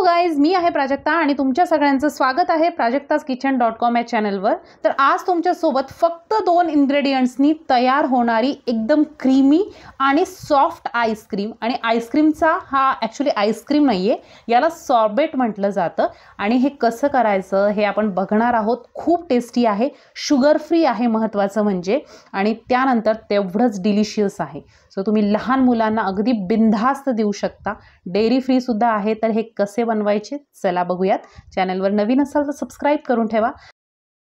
hello guys मी आहे प्राजक्ता आणि तुमच्या सगळ्यांचं स्वागत आहे प्राजक्ताज किचन डॉट कॉम या चॅनलवर तर आज तुमच्यासोबत फक्त दोन इन्ग्रेडियंट्सनी तयार होणारी एकदम क्रीमी आणि सॉफ्ट आईस्क्रीम आणि आईस्क्रीमचा हा ॲक्च्युली आईस्क्रीम नाही आहे याला सॉर्बेट म्हटलं जातं आणि हे कसं करायचं हे आपण बघणार आहोत खूप टेस्टी आहे शुगर फ्री आहे महत्त्वाचं म्हणजे आणि त्यानंतर तेवढंच डिलिशियस आहे सो तुम्ही लहान मुलांना अगदी बिनधास्त देऊ शकता डेअरी फ्रीसुद्धा आहे तर हे कसे बनवायचे चला बघूयात चॅनलवर नवीन असाल तर सबस्क्राईब करून ठेवा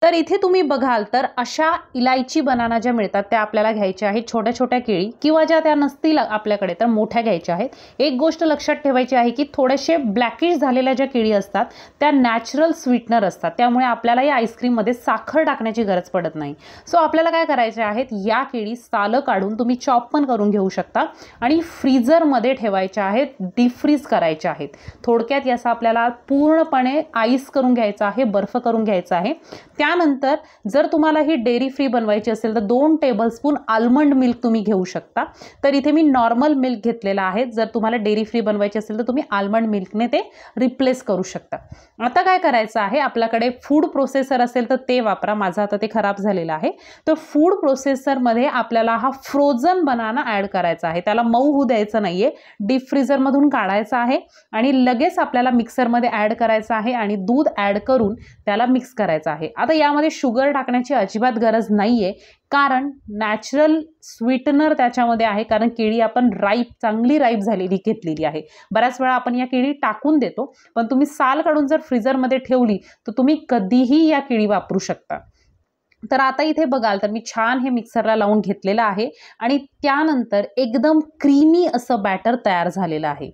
तर इथे तुम्ही बघाल तर अशा इलायची बनाना ज्या मिळतात त्या आपल्याला घ्यायच्या आहेत छोट्या छोट्या केळी किंवा ज्या त्या नसतील आपल्याकडे तर मोठ्या घ्यायच्या आहेत एक गोष्ट लक्षात ठेवायची आहे की थोडेसे ब्लॅकिश झालेल्या ज्या केळी असतात त्या नॅचरल स्वीटनर असतात त्यामुळे आपल्याला या आईस्क्रीममध्ये साखर टाकण्याची गरज पडत नाही सो आपल्याला काय करायचे आहेत या केळी सालं काढून तुम्ही चॉप पण करून घेऊ शकता आणि फ्रीजरमध्ये ठेवायच्या आहेत डिफ्रीज करायच्या आहेत थोडक्यात याचा आपल्याला पूर्णपणे आईस करून घ्यायचा आहे बर्फ करून घ्यायचा आहे त्या त्यानंतर जर तुम्हाला ही डेअरी फ्री बनवायची असेल तर दोन टेबलस्पून आल्मंड मिल्क तुम्ही घेऊ शकता तर इथे मी नॉर्मल मिल्क घेतलेला आहे जर तुम्हाला डेअरी फ्री बनवायची असेल तर तुम्ही आल्मंड मिल्कने ते रिप्लेस करू शकता आता काय करायचं आहे आपल्याकडे फूड प्रोसेसर असेल तर ते वापरा माझं आता ते खराब झालेलं आहे तर फूड प्रोसेसरमध्ये आपल्याला हा फ्रोझन बनाना ऍड करायचा आहे त्याला मऊ होऊ द्यायचं नाही आहे डीप फ्रीजरमधून काढायचा आहे आणि लगेच आपल्याला मिक्सरमध्ये ऍड करायचं आहे आणि दूध ऍड करून त्याला मिक्स करायचं आहे आता यामध्ये शुगर टाकण्याची अजिबात गरज नाही आहे कारण नॅचरल स्वीटनर त्याच्यामध्ये आहे कारण केळी आपण राईप चांगली राईप झालेली घेतलेली आहे बऱ्याच वेळा आपण या केळी टाकून देतो पण तुम्ही साल काढून जर फ्रीजरमध्ये ठेवली तर तुम्ही कधीही या केळी वापरू शकता तर आता इथे बघाल तर मी छान हे मिक्सरला लावून घेतलेलं आहे आणि त्यानंतर एकदम क्रीमी असं बॅटर तयार झालेलं आहे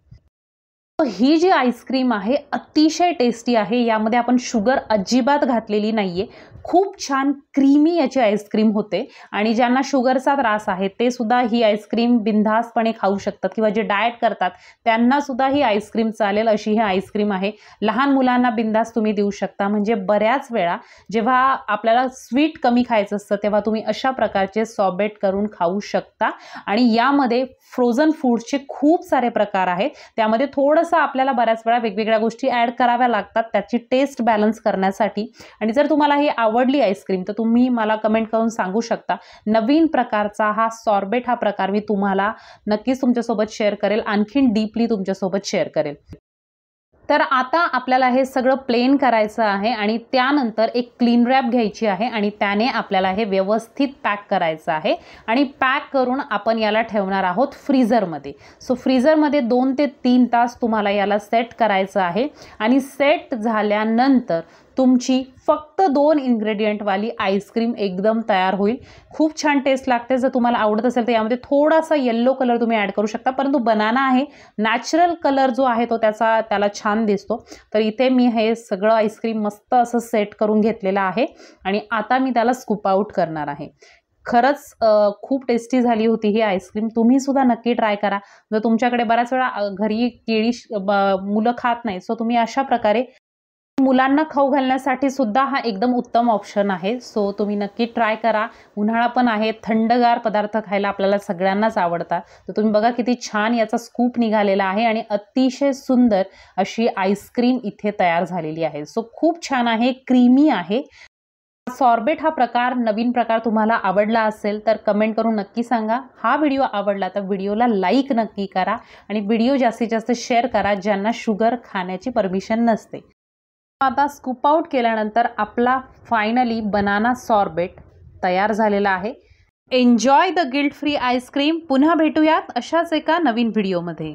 ही जी आईस्क्रीम आहे अतिशय टेस्टी आहे यामध्ये आपण शुगर अजिबात घातलेली नाही आहे खूप छान क्रीमी याची आईस्क्रीम होते आणि ज्यांना शुगरचा त्रास आहे ते सुद्धा ही आईस्क्रीम बिनधास्तपणे खाऊ शकतात किंवा जे डाएट करतात त्यांना सुद्धा ही आईस्क्रीम चालेल अशी ही आईस्क्रीम आहे लहान मुलांना बिनधास्त तुम्ही देऊ शकता म्हणजे बऱ्याच वेळा जेव्हा आपल्याला स्वीट कमी खायचं असतं तेव्हा तुम्ही अशा प्रकारचे सॉबेट करून खाऊ शकता आणि यामध्ये फ्रोझन फूडचे खूप सारे प्रकार आहेत त्यामध्ये थोडंसं आपल्याला बऱ्याच वेळा वेगवेगळ्या गोष्टी ॲड कराव्या लागतात त्याची टेस्ट बॅलन्स करण्यासाठी आणि जर तुम्हाला ही आवड आवडली आईस्क्रीम तर तुम्ही मला कमेंट करून सांगू शकता नवीन प्रकारचा हा सॉर्बेट हा प्रकार मी तुम्हाला नक्कीच तुमच्यासोबत शेअर करेल आणखीन डीपली तुमच्यासोबत शेअर करेल तर आता आपल्याला हे सगळं प्लेन करायचं आहे आणि त्यानंतर एक क्लीन रॅप घ्यायची आहे आणि त्याने आपल्याला हे व्यवस्थित पॅक करायचं आहे आणि पॅक करून आपण याला ठेवणार आहोत फ्रीझरमध्ये सो फ्रीझरमध्ये दोन ते तीन तास तुम्हाला याला सेट करायचं आहे आणि सेट झाल्यानंतर तुमची फक्त दोन इन्ग्रेडियंटवाली आईस्क्रीम एकदम तयार होईल खूप छान टेस्ट लागते जर तुम्हाला आवडत असेल तर यामध्ये थोडासा येल्लो कलर तुम्ही ॲड करू शकता परंतु बनाना आहे नॅचरल कलर जो आहे तो त्याचा त्याला छान दिसतो तर इथे मी हे सगळं आईस्क्रीम मस्त असं सेट करून घेतलेलं आहे आणि आता मी त्याला स्कूप आउट करणार आहे खरंच खूप टेस्टी झाली होती ही आईस्क्रीम तुम्ही सुद्धा नक्की ट्राय करा जर तुमच्याकडे बऱ्याच वेळा घरी केळी मुलं खात नाही सो तुम्ही अशा प्रकारे मुलांना खाऊ घालण्यासाठी सुद्धा हा एकदम उत्तम ऑप्शन आहे सो तुम्ही नक्की ट्राय करा उन्हाळा पण आहे थंडगार पदार्थ खायला आपल्याला सगळ्यांनाच आवडतात तर तुम्ही बघा किती छान याचा स्कूप निघालेला आहे आणि अतिशय सुंदर अशी आईस्क्रीम इथे तयार झालेली आहे सो खूप छान आहे क्रीमी आहे सॉर्बेट हा प्रकार नवीन प्रकार तुम्हाला आवडला असेल तर कमेंट करून नक्की सांगा हा व्हिडिओ आवडला तर व्हिडिओला लाईक नक्की करा आणि व्हिडिओ जास्तीत जास्त शेअर करा ज्यांना शुगर खाण्याची परमिशन नसते आता स्कूप आऊट केल्यानंतर आपला फायनली बनाना सॉर्बेट तयार झालेला आहे enjoy the guilt free ice cream पुन्हा भेटूयात अशाच एका नवीन व्हिडिओमध्ये